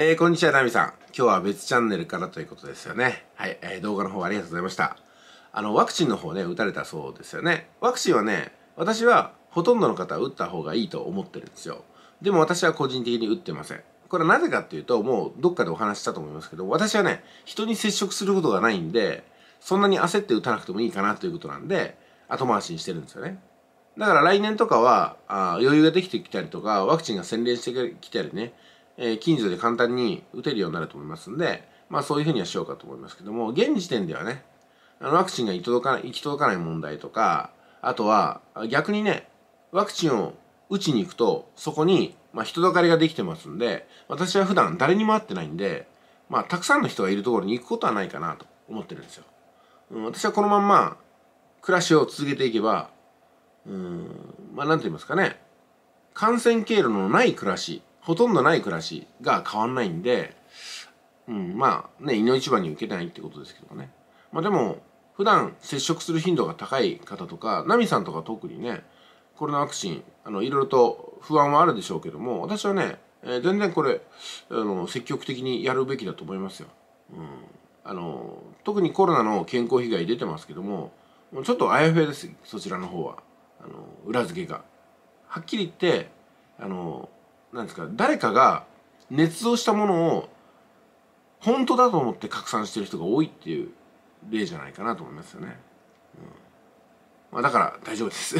えー、こんにちは、ナミさん。今日は別チャンネルからということですよね。はい、えー、動画の方ありがとうございました。あの、ワクチンの方ね、打たれたそうですよね。ワクチンはね、私はほとんどの方は打った方がいいと思ってるんですよ。でも私は個人的に打ってません。これはなぜかっていうと、もうどっかでお話したと思いますけど、私はね、人に接触することがないんで、そんなに焦って打たなくてもいいかなということなんで、後回しにしてるんですよね。だから来年とかは、あ余裕ができてきたりとか、ワクチンが洗練してきたりね、えー、近所で簡単に打てるようになると思いますんで、まあそういうふうにはしようかと思いますけども、現時点ではね、あのワクチンが行き届かない行き届かない問題とか、あとは逆にね、ワクチンを打ちに行くと、そこに、まあ、人だかりができてますんで、私は普段誰にも会ってないんで、まあ、たくさんの人がいるところに行くことはないかなと思ってるんですよ。うん、私はこのまんま暮らしを続けていけば、うん、まあ、なんて言いますかね、感染経路のない暮らしほとんどない暮らしが変わんないんで、うん、まあね、いの一番に受けないってことですけどね。まあでも、普段接触する頻度が高い方とか、ナミさんとか特にね、コロナワクチン、あの、いろいろと不安はあるでしょうけども、私はね、えー、全然これ、あの、積極的にやるべきだと思いますよ。うん。あの、特にコロナの健康被害出てますけども、ちょっとあやふやです、そちらの方は。あの、裏付けが。はっきり言って、あの、なんですか誰かが捏造したものを本当だと思って拡散してる人が多いっていう例じゃないかなと思いますよね。うんまあ、だから大丈夫です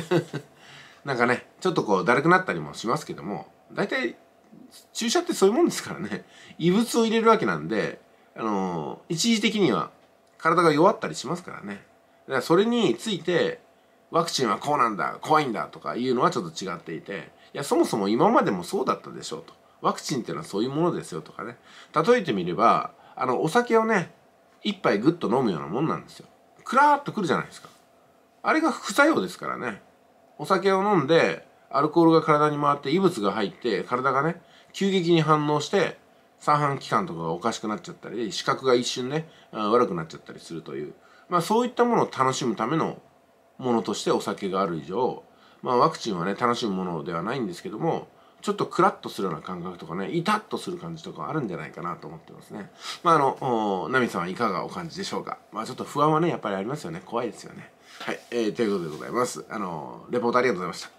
なんかねちょっとこうだるくなったりもしますけども大体注射ってそういうもんですからね異物を入れるわけなんで、あのー、一時的には体が弱ったりしますからね。だからそれについてワクチンはこうなんだ怖いんだとかいうのはちょっと違っていていやそもそも今までもそうだったでしょうとワクチンっていうのはそういうものですよとかね例えてみればあのお酒をね一杯ぐっと飲むようなもんなんですよクラーっとくるじゃないですかあれが副作用ですからねお酒を飲んでアルコールが体に回って異物が入って体がね急激に反応して三半規管とかがおかしくなっちゃったり視覚が一瞬ね悪くなっちゃったりするというまあそういったものを楽しむためのものとしてお酒がある以上、まあ、ワクチンはね楽しむものではないんですけどもちょっとクラッとするような感覚とかねイタッとする感じとかあるんじゃないかなと思ってますねまああのナミさんはいかがお感じでしょうかまあちょっと不安はねやっぱりありますよね怖いですよねはい、えー、ということでございますあのレポートありがとうございました